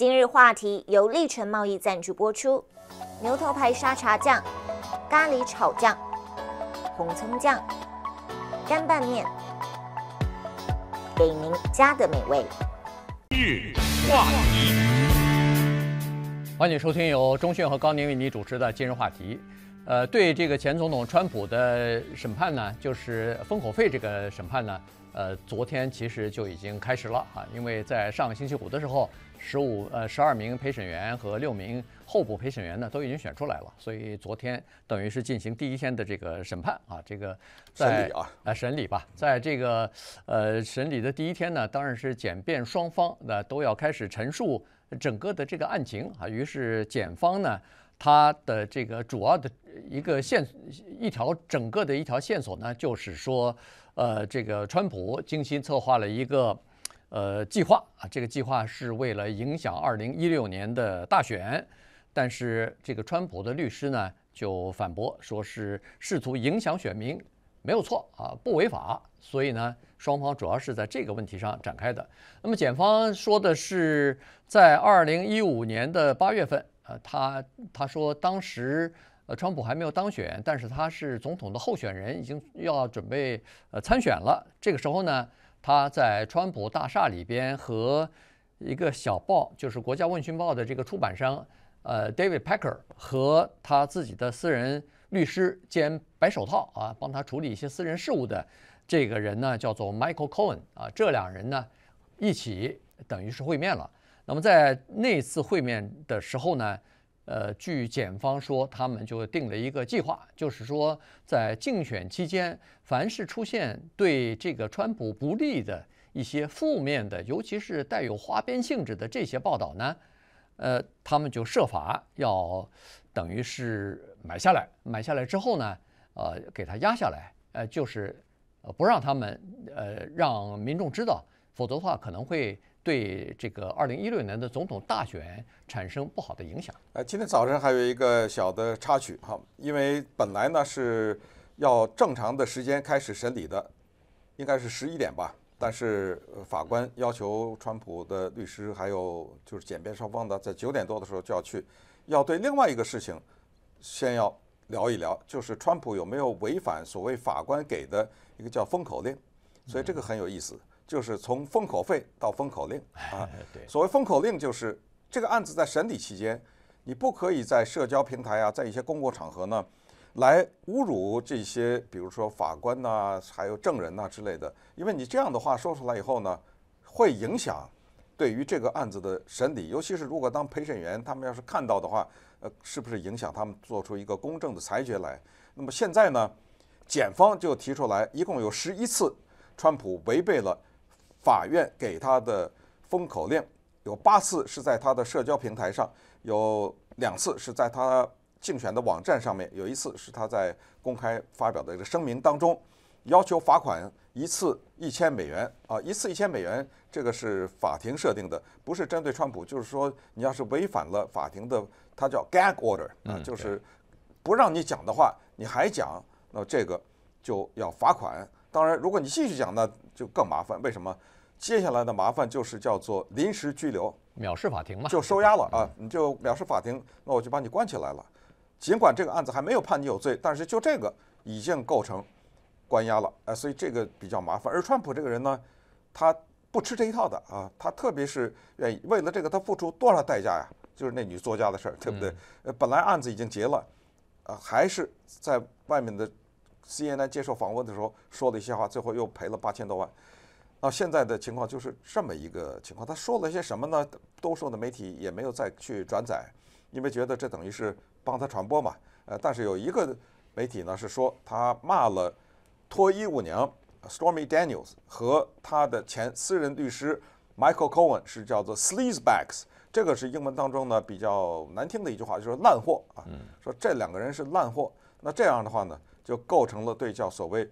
今日话题由立成贸易赞助播出，牛头牌沙茶酱、咖喱炒酱、红葱酱、干拌面，给您家的美味。日话题，欢迎收听由忠讯和高宁为你主持的今日话题。呃，对这个前总统川普的审判呢，就是封口费这个审判呢。呃，昨天其实就已经开始了啊，因为在上个星期五的时候，十五呃十二名陪审员和六名候补陪审员呢都已经选出来了，所以昨天等于是进行第一天的这个审判啊，这个审理啊，审理吧，在这个呃审理的第一天呢，当然是检辩双方那都要开始陈述整个的这个案情啊，于是检方呢。他的这个主要的一个线一条整个的一条线索呢，就是说，呃，这个川普精心策划了一个呃计划啊，这个计划是为了影响二零一六年的大选，但是这个川普的律师呢就反驳说，是试图影响选民没有错啊，不违法，所以呢，双方主要是在这个问题上展开的。那么检方说的是，在二零一五年的八月份。他他说当时，呃，川普还没有当选，但是他是总统的候选人，已经要准备呃参选了。这个时候呢，他在川普大厦里边和一个小报，就是《国家问询报》的这个出版商，呃，David Pecker 和他自己的私人律师兼白手套啊，帮他处理一些私人事务的这个人呢，叫做 Michael Cohen 啊，这两人呢一起等于是会面了。那么在那次会面的时候呢，呃，据检方说，他们就定了一个计划，就是说在竞选期间，凡是出现对这个川普不利的一些负面的，尤其是带有花边性质的这些报道呢，呃，他们就设法要等于是买下来，买下来之后呢，呃，给他压下来，呃，就是呃不让他们呃让民众知道，否则的话可能会。对这个二零一六年的总统大选产生不好的影响。呃，今天早晨还有一个小的插曲，哈，因为本来呢是要正常的时间开始审理的，应该是十一点吧，但是法官要求川普的律师还有就是检辩双方的在九点多的时候就要去，要对另外一个事情先要聊一聊，就是川普有没有违反所谓法官给的一个叫封口令，所以这个很有意思。就是从封口费到封口令啊，对，所谓封口令就是这个案子在审理期间，你不可以在社交平台啊，在一些公共场合呢，来侮辱这些，比如说法官呐，还有证人呐之类的，因为你这样的话说出来以后呢，会影响对于这个案子的审理，尤其是如果当陪审员他们要是看到的话，呃，是不是影响他们做出一个公正的裁决来？那么现在呢，检方就提出来，一共有十一次川普违背了。法院给他的封口令有八次，是在他的社交平台上，有两次是在他竞选的网站上面，有一次是他在公开发表的一个声明当中，要求罚款一次一千美元啊，一次一千美元，这个是法庭设定的，不是针对川普，就是说你要是违反了法庭的，他叫 gag order 啊，就是不让你讲的话，你还讲，那这个就要罚款。当然，如果你继续讲，那就更麻烦。为什么？接下来的麻烦就是叫做临时拘留、藐视法庭嘛，就收押了啊！你就藐视法庭，那我就把你关起来了。尽管这个案子还没有判你有罪，但是就这个已经构成关押了。哎，所以这个比较麻烦。而川普这个人呢，他不吃这一套的啊，他特别是为了这个，他付出多少代价呀？就是那女作家的事儿，对不对？呃，本来案子已经结了，啊，还是在外面的。c n n 接受访问的时候说了一些话，最后又赔了八千多万，那现在的情况就是这么一个情况。他说了些什么呢？多数的媒体也没有再去转载，因为觉得这等于是帮他传播嘛。呃，但是有一个媒体呢是说他骂了脱衣舞娘 Stormy Daniels 和他的前私人律师 Michael Cohen 是叫做 slaves e backs，这个是英文当中呢比较难听的一句话，就是烂货啊，说这两个人是烂货。那这样的话呢？就构成了对叫所谓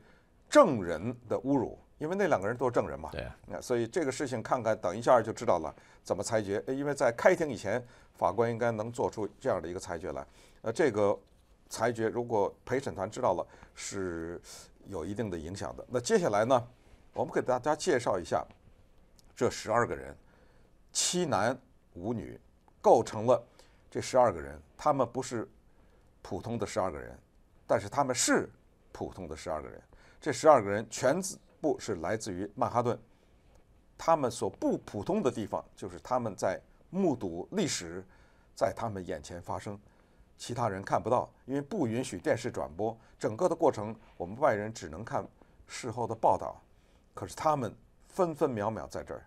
证人的侮辱，因为那两个人都是证人嘛。对。那所以这个事情看看，等一下就知道了怎么裁决，因为在开庭以前，法官应该能做出这样的一个裁决来。呃，这个裁决如果陪审团知道了，是有一定的影响的。那接下来呢，我们给大家介绍一下这十二个人，七男五女，构成了这十二个人，他们不是普通的十二个人。但是他们是普通的十二个人，这十二个人全部是来自于曼哈顿。他们所不普通的地方，就是他们在目睹历史在他们眼前发生，其他人看不到，因为不允许电视转播。整个的过程，我们外人只能看事后的报道。可是他们分分秒秒在这儿，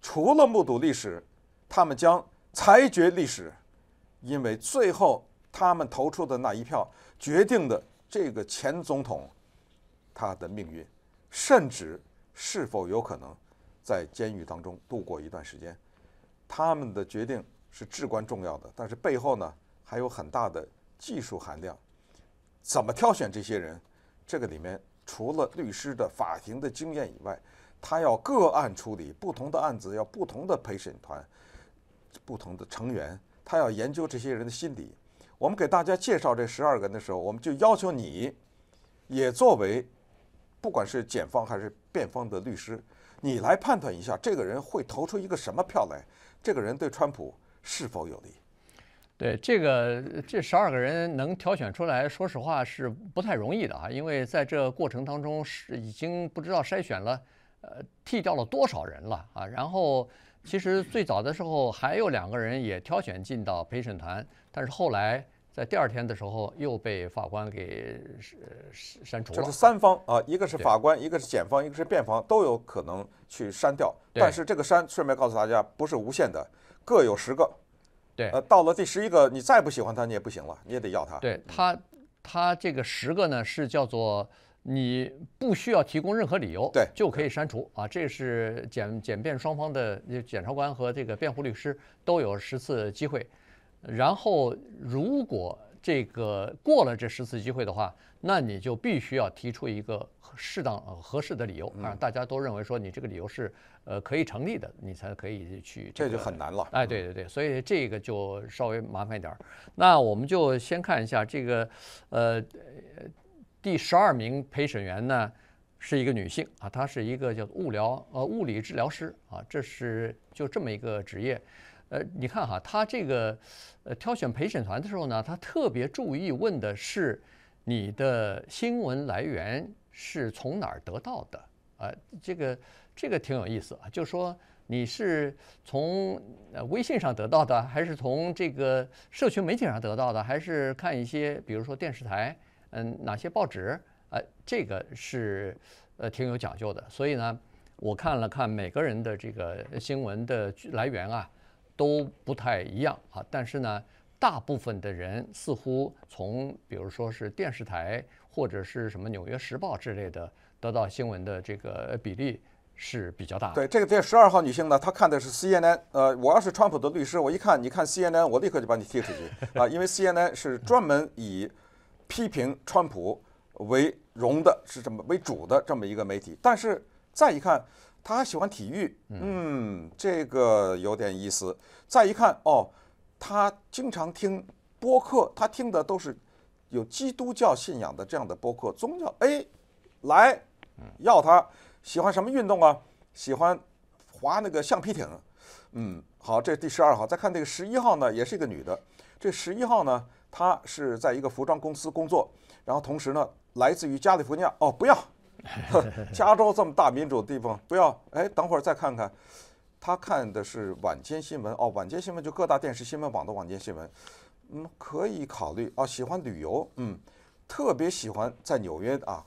除了目睹历史，他们将裁决历史，因为最后他们投出的那一票。决定的这个前总统，他的命运，甚至是否有可能在监狱当中度过一段时间，他们的决定是至关重要的。但是背后呢，还有很大的技术含量。怎么挑选这些人？这个里面除了律师的法庭的经验以外，他要个案处理，不同的案子要不同的陪审团，不同的成员，他要研究这些人的心理。我们给大家介绍这十二个人的时候，我们就要求你，也作为不管是检方还是辩方的律师，你来判断一下这个人会投出一个什么票来，这个人对川普是否有利？对这个这十二个人能挑选出来，说实话是不太容易的啊，因为在这过程当中是已经不知道筛选了呃剃掉了多少人了啊，然后。其实最早的时候还有两个人也挑选进到陪审团，但是后来在第二天的时候又被法官给删删除了。这是三方啊，一个是法官，一个是检方，一个是辩方，都有可能去删掉。但是这个删，顺便告诉大家，不是无限的，各有十个。对，呃，到了第十一个，你再不喜欢他，你也不行了，你也得要他。对他，他这个十个呢，是叫做。你不需要提供任何理由，对，就可以删除啊。这是检检辩双方的，检察官和这个辩护律师都有十次机会。然后，如果这个过了这十次机会的话，那你就必须要提出一个适当合适的理由啊。大家都认为说你这个理由是呃可以成立的，你才可以去。这就很难了。哎，对对对，所以这个就稍微麻烦一点。那我们就先看一下这个，呃。第十二名陪审员呢，是一个女性啊，她是一个叫物疗呃物理治疗师啊，这是就这么一个职业，呃，你看哈，她这个呃挑选陪审团的时候呢，她特别注意问的是你的新闻来源是从哪儿得到的啊，这个这个挺有意思啊，就说你是从微信上得到的，还是从这个社群媒体上得到的，还是看一些比如说电视台。嗯，哪些报纸？呃，这个是呃挺有讲究的。所以呢，我看了看每个人的这个新闻的来源啊，都不太一样啊。但是呢，大部分的人似乎从比如说是电视台或者是什么《纽约时报》之类的得到新闻的这个比例是比较大的。对，这个这十二号女性呢，她看的是 CNN。呃，我要是川普的律师，我一看，你看 CNN，我立刻就把你踢出去啊，因为 CNN 是专门以。批评川普为荣的是这么为主的这么一个媒体，但是再一看，他还喜欢体育，嗯，这个有点意思。再一看哦，他经常听播客，他听的都是有基督教信仰的这样的播客，宗教。哎，来，要他喜欢什么运动啊？喜欢划那个橡皮艇，嗯，好，这是第十二号。再看这个十一号呢，也是一个女的，这十一号呢。他是在一个服装公司工作，然后同时呢，来自于加利福尼亚哦，不要，加州这么大民主的地方不要，哎，等会儿再看看。他看的是晚间新闻哦，晚间新闻就各大电视新闻网的晚间新闻，嗯，可以考虑哦，喜欢旅游，嗯，特别喜欢在纽约啊，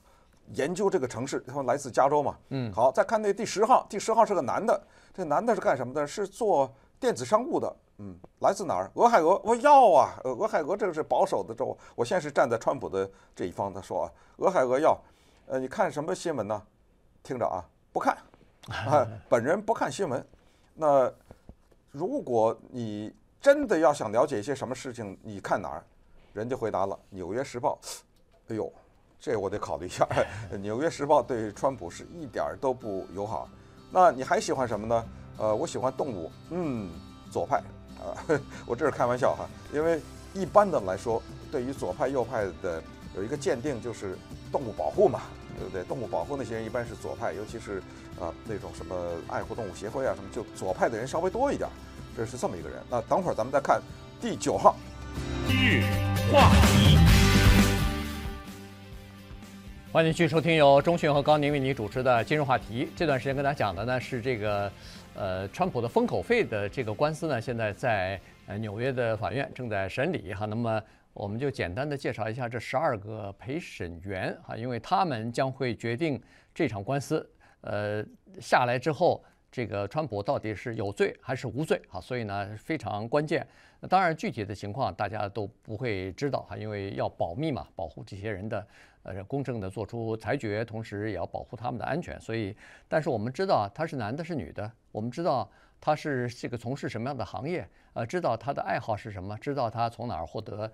研究这个城市，他们来自加州嘛，嗯，好，再看那第十号，第十号是个男的，这男的是干什么的？是做电子商务的。嗯，来自哪儿？俄亥俄，我要啊！俄亥俄，这个是保守的州。我现在是站在川普的这一方，他说啊，俄亥俄要。呃，你看什么新闻呢？听着啊，不看，本人不看新闻。那如果你真的要想了解一些什么事情，你看哪儿？人家回答了，《纽约时报》。哎呦，这我得考虑一下，《纽约时报》对川普是一点儿都不友好。那你还喜欢什么呢？呃，我喜欢动物。嗯，左派。啊，我这是开玩笑哈，因为一般的来说，对于左派右派的有一个鉴定就是动物保护嘛，对不对？动物保护那些人一般是左派，尤其是啊那种什么爱护动物协会啊什么，就左派的人稍微多一点，这是这么一个人。那等会儿咱们再看第九号日话题。欢迎继续收听由中讯和高宁为你主持的《今日话题》。这段时间跟大家讲的呢是这个，呃，川普的封口费的这个官司呢，现在在呃纽约的法院正在审理哈。那么我们就简单的介绍一下这十二个陪审员哈，因为他们将会决定这场官司，呃，下来之后这个川普到底是有罪还是无罪哈，所以呢非常关键。当然具体的情况大家都不会知道哈，因为要保密嘛，保护这些人的。呃，公正的做出裁决，同时也要保护他们的安全。所以，但是我们知道他是男的，是女的。我们知道他是这个从事什么样的行业，呃，知道他的爱好是什么，知道他从哪儿获得，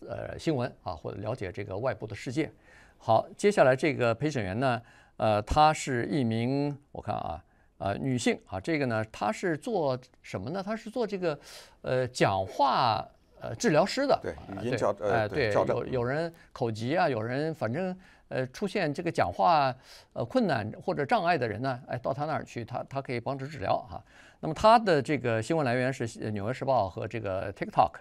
呃，新闻啊，或者了解这个外部的世界。好，接下来这个陪审员呢，呃，她是一名，我看啊，呃，女性啊，这个呢，她是做什么呢？她是做这个，呃，讲话。呃，治疗师的，对，哎，对，有有人口疾啊，有人反正呃出现这个讲话呃困难或者障碍的人呢，哎，到他那儿去，他他可以帮助治疗哈。那么他的这个新闻来源是《纽约时报》和这个 TikTok，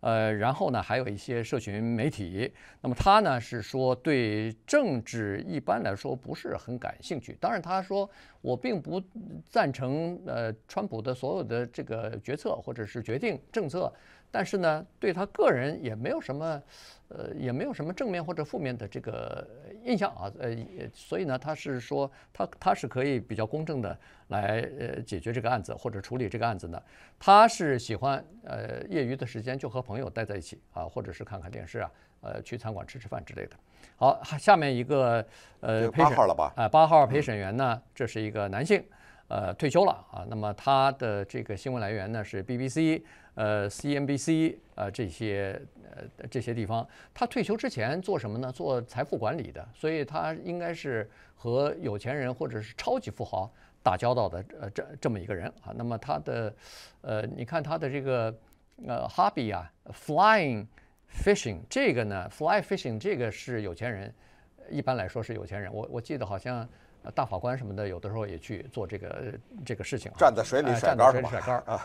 呃，然后呢还有一些社群媒体。那么他呢是说对政治一般来说不是很感兴趣，当然他说我并不赞成呃川普的所有的这个决策或者是决定政策。但是呢，对他个人也没有什么，呃，也没有什么正面或者负面的这个印象啊，呃，所以呢，他是说他他是可以比较公正的来呃解决这个案子或者处理这个案子的。他是喜欢呃业余的时间就和朋友待在一起啊，或者是看看电视啊，呃，去餐馆吃吃饭之类的。好，下面一个呃陪审吧？啊，八号陪审员呢，这是一个男性，呃，退休了啊。那么他的这个新闻来源呢是 BBC。呃，CNBC 啊，这些呃这些地方，他退休之前做什么呢？做财富管理的，所以他应该是和有钱人或者是超级富豪打交道的。呃，这这么一个人啊，那么他的呃，你看他的这个呃，hobby 啊，flying fishing 这个呢，fly fishing 这个是有钱人，一般来说是有钱人。我我记得好像。大法官什么的，有的时候也去做这个这个事情，啊，站在水里甩杆儿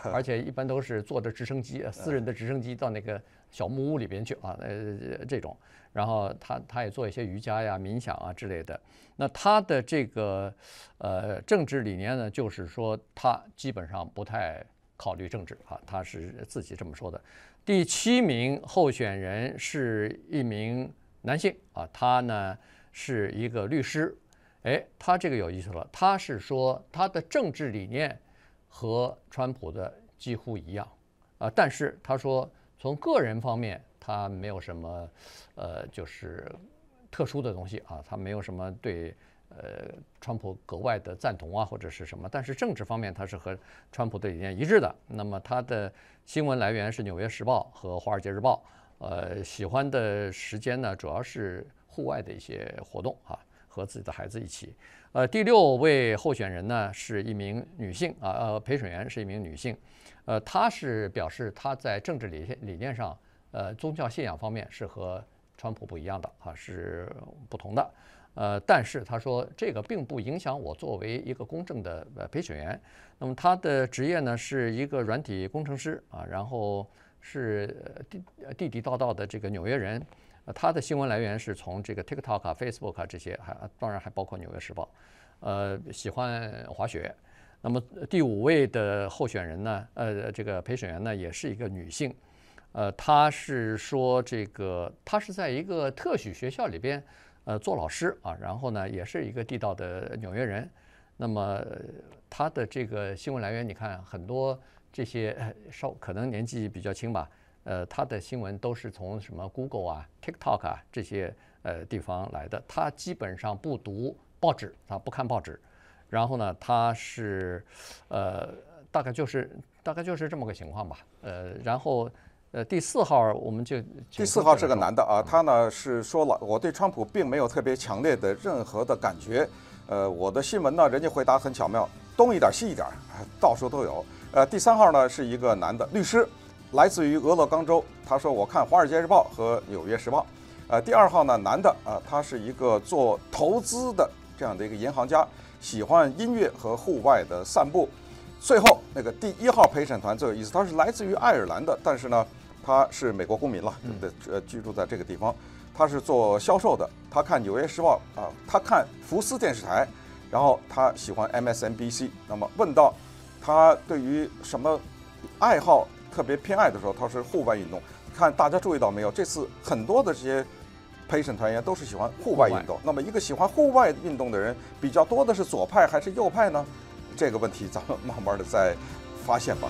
是而且一般都是坐着直升机，私人的直升机到那个小木屋里边去啊，呃，这种。然后他他也做一些瑜伽呀、冥想啊之类的。那他的这个呃政治理念呢，就是说他基本上不太考虑政治啊，他是自己这么说的。第七名候选人是一名男性啊，他呢是一个律师。哎，他这个有意思了。他是说他的政治理念和川普的几乎一样啊，但是他说从个人方面他没有什么，呃，就是特殊的东西啊，他没有什么对呃川普格外的赞同啊或者是什么，但是政治方面他是和川普的理念一致的。那么他的新闻来源是《纽约时报》和《华尔街日报》，呃，喜欢的时间呢主要是户外的一些活动啊。和自己的孩子一起，呃，第六位候选人呢是一名女性啊，呃，陪审员是一名女性，呃，她是表示她在政治理念理念上，呃，宗教信仰方面是和川普不一样的啊，是不同的，呃，但是她说这个并不影响我作为一个公正的呃陪审员。那么她的职业呢是一个软体工程师啊，然后是地地地道道的这个纽约人。他的新闻来源是从这个 TikTok 啊、Facebook 啊这些，还当然还包括《纽约时报》。呃，喜欢滑雪。那么第五位的候选人呢？呃，这个陪审员呢，也是一个女性。呃，她是说这个她是在一个特许学校里边呃做老师啊，然后呢，也是一个地道的纽约人。那么她的这个新闻来源，你看很多这些稍可能年纪比较轻吧。呃，他的新闻都是从什么 Google 啊、TikTok 啊这些呃地方来的，他基本上不读报纸，他不看报纸。然后呢，他是呃，大概就是大概就是这么个情况吧。呃，然后呃，第四号我们就第四号是个男的啊，他呢是说了，我对川普并没有特别强烈的任何的感觉。呃，我的新闻呢，人家回答很巧妙，东一点西一点，到处都有。呃，第三号呢是一个男的律师。来自于俄勒冈州，他说：“我看《华尔街日报》和《纽约时报》。”呃，第二号呢，男的啊，他是一个做投资的这样的一个银行家，喜欢音乐和户外的散步。最后那个第一号陪审团最有意思，他是来自于爱尔兰的，但是呢，他是美国公民了，对不对？呃，居住在这个地方，他是做销售的，他看《纽约时报》啊，他看福斯电视台，然后他喜欢 MSNBC。那么问到他对于什么爱好？特别偏爱的时候，它是户外运动。看大家注意到没有？这次很多的这些陪审团员都是喜欢户外运动。那么，一个喜欢户外运动的人比较多的是左派还是右派呢？这个问题咱们慢慢的再发现吧。